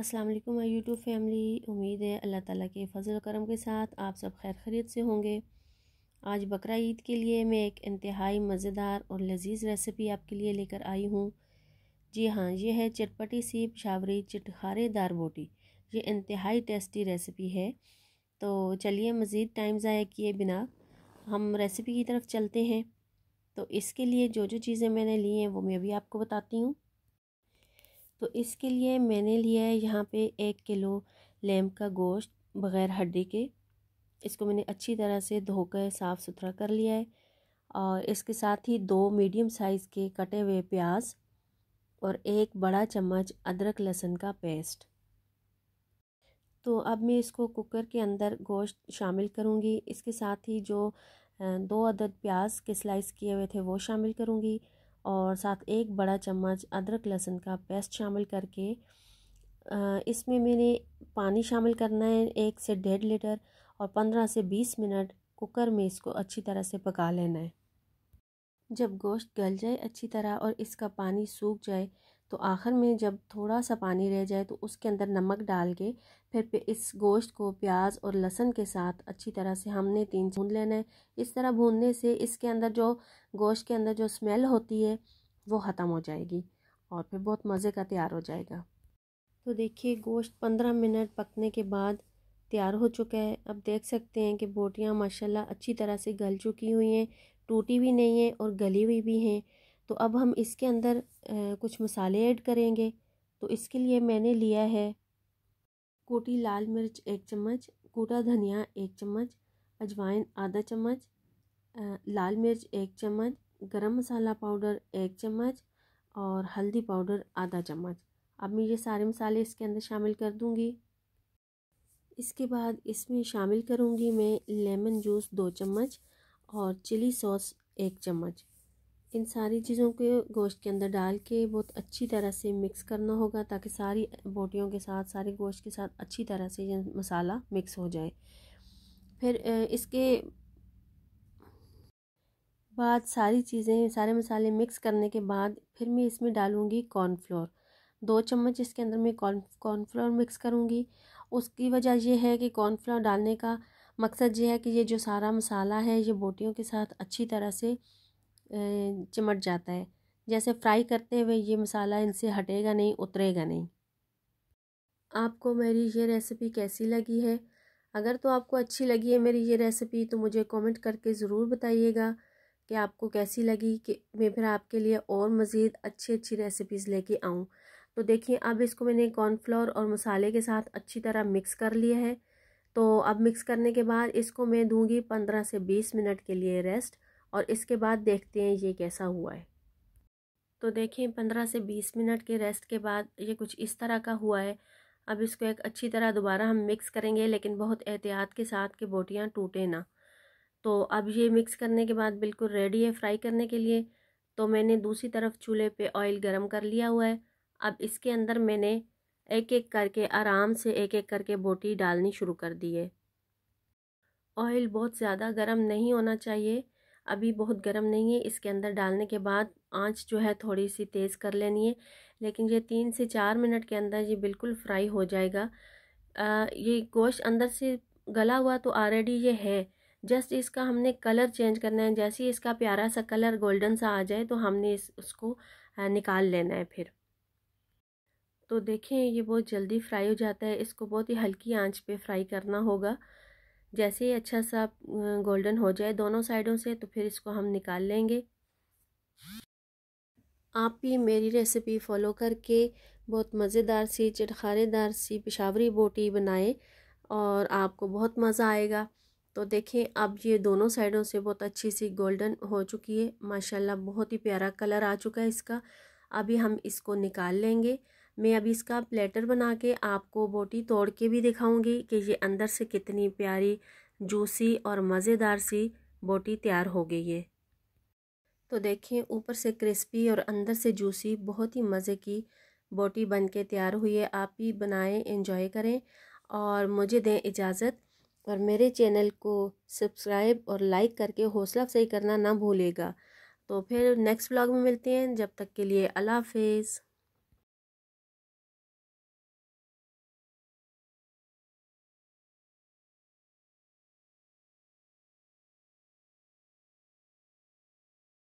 अस्सलाम वालेकुम my YouTube family उम्मीद है अल्लाह ताला के फजल करम के साथ आप सब खैर खरीद से होंगे आज बकरा ईद के लिए मैं एक इंतहाई मज़ेदार और लजीज रेसिपी आपके लिए लेकर आई हूँ जी हाँ ये है चटपटी सी छावरी चटखारेदार दार बोटी ये इंतहाई टेस्टी रेसिपी है तो चलिए मज़ीद टाइम ज़ाय किए बिना हम रेसिपी की तरफ चलते हैं तो इसके लिए जो जो चीज़ें मैंने ली हैं वो मैं अभी आपको बताती हूँ तो इसके लिए मैंने लिया है यहाँ पे एक किलो लैम्ब का गोश्त बग़ैर हड्डी के इसको मैंने अच्छी तरह से धोकर साफ़ सुथरा कर लिया है और इसके साथ ही दो मीडियम साइज़ के कटे हुए प्याज और एक बड़ा चम्मच अदरक लहसुन का पेस्ट तो अब मैं इसको कुकर के अंदर गोश्त शामिल करूँगी इसके साथ ही जो दो अदद प्याज के स्लाइस किए हुए थे वो शामिल करूँगी और साथ एक बड़ा चम्मच अदरक लहसुन का पेस्ट शामिल करके इसमें मैंने पानी शामिल करना है एक से डेढ़ लीटर और पंद्रह से बीस मिनट कुकर में इसको अच्छी तरह से पका लेना है जब गोश्त गल जाए अच्छी तरह और इसका पानी सूख जाए तो आखिर में जब थोड़ा सा पानी रह जाए तो उसके अंदर नमक डाल के फिर इस गोश्त को प्याज और लहसन के साथ अच्छी तरह से हमने तीन भून लेना है इस तरह भूनने से इसके अंदर जो गोश्त के अंदर जो स्मेल होती है वो ख़त्म हो जाएगी और फिर बहुत मज़े का तैयार हो जाएगा तो देखिए गोश्त पंद्रह मिनट पकने के बाद तैयार हो चुका है अब देख सकते हैं कि बोटियाँ माशाल्लाह अच्छी तरह से गल चुकी हुई हैं टूटी भी नहीं है और गली हुई भी हैं तो अब हम इसके अंदर कुछ मसाले ऐड करेंगे तो इसके लिए मैंने लिया है कोटी लाल मिर्च एक चम्मच कोटा धनिया एक चम्मच अजवाइन आधा चम्मच लाल मिर्च एक चम्मच गरम मसाला पाउडर एक चम्मच और हल्दी पाउडर आधा चम्मच अब मैं ये सारे मसाले इसके अंदर शामिल कर दूँगी इसके बाद इसमें शामिल करूँगी मैं लेमन जूस दो चम्मच और चिली सॉस एक चम्मच इन सारी चीज़ों के गोश्त के अंदर डाल के बहुत अच्छी तरह से मिक्स करना होगा ताकि सारी बोटियों के साथ सारे गोश्त के साथ अच्छी तरह से ये मसाला मिक्स हो जाए फिर इसके बाद सारी चीज़ें सारे मसाले मिक्स करने के बाद फिर मैं इसमें डालूँगी कॉर्नफ्लोर दो चम्मच इसके अंदर मैं कॉर्न कॉर्नफ्लोर मिक्स करूँगी उसकी वजह यह है कि कॉर्नफ्लोर डालने का मकसद ये है कि ये जो सारा मसाला है ये बोटियों के साथ अच्छी तरह से चिमट जाता है जैसे फ्राई करते हुए ये मसाला इनसे हटेगा नहीं उतरेगा नहीं आपको मेरी ये रेसिपी कैसी लगी है अगर तो आपको अच्छी लगी है मेरी ये रेसिपी तो मुझे कमेंट करके ज़रूर बताइएगा कि आपको कैसी लगी कि मैं फिर आपके लिए और मज़ीद अच्छी अच्छी रेसिपीज़ लेके आऊँ तो देखिए अब इसको मैंने कॉर्नफ्लोर और मसाले के साथ अच्छी तरह मिक्स कर लिया है तो अब मिक्स करने के बाद इसको मैं दूँगी पंद्रह से बीस मिनट के लिए रेस्ट और इसके बाद देखते हैं ये कैसा हुआ है तो देखें पंद्रह से बीस मिनट के रेस्ट के बाद ये कुछ इस तरह का हुआ है अब इसको एक अच्छी तरह दोबारा हम मिक्स करेंगे लेकिन बहुत एहतियात के साथ कि बोटियाँ टूटे ना तो अब ये मिक्स करने के बाद बिल्कुल रेडी है फ्राई करने के लिए तो मैंने दूसरी तरफ चूल्हे पे ऑयल गरम कर लिया हुआ है अब इसके अंदर मैंने एक एक करके आराम से एक एक करके बोटी डालनी शुरू कर दी है ऑयल बहुत ज़्यादा गर्म नहीं होना चाहिए अभी बहुत गर्म नहीं है इसके अंदर डालने के बाद आंच जो है थोड़ी सी तेज़ कर लेनी है लेकिन ये तीन से चार मिनट के अंदर ये बिल्कुल फ्राई हो जाएगा आ, ये गोश्त अंदर से गला हुआ तो ऑलरेडी ये है जस्ट इसका हमने कलर चेंज करना है जैसे ही इसका प्यारा सा कलर गोल्डन सा आ जाए तो हमने इस उसको निकाल लेना है फिर तो देखें ये बहुत जल्दी फ्राई हो जाता है इसको बहुत ही हल्की आंच पे फ्राई करना होगा जैसे ही अच्छा सा गोल्डन हो जाए दोनों साइडों से तो फिर इसको हम निकाल लेंगे आप भी मेरी रेसिपी फॉलो करके बहुत मज़ेदार सी चटखारेदार सी पिशावरी बोटी बनाएं और आपको बहुत मज़ा आएगा तो देखें अब ये दोनों साइडों से बहुत अच्छी सी गोल्डन हो चुकी है माशाल्लाह बहुत ही प्यारा कलर आ चुका है इसका अभी हम इसको निकाल लेंगे मैं अभी इसका प्लेटर बना के आपको बोटी तोड़ के भी दिखाऊंगी कि ये अंदर से कितनी प्यारी जूसी और मज़ेदार सी बोटी तैयार हो गई है तो देखें ऊपर से क्रिस्पी और अंदर से जूसी बहुत ही मज़े की बोटी बन के तैयार हुई है आप भी बनाएं एंजॉय करें और मुझे दें इजाज़त और मेरे चैनल को सब्सक्राइब और लाइक करके हौसला अफजाई करना ना भूलेगा तो फिर नेक्स्ट ब्लॉग में मिलते हैं जब तक के लिए अल्लाह हाफिज़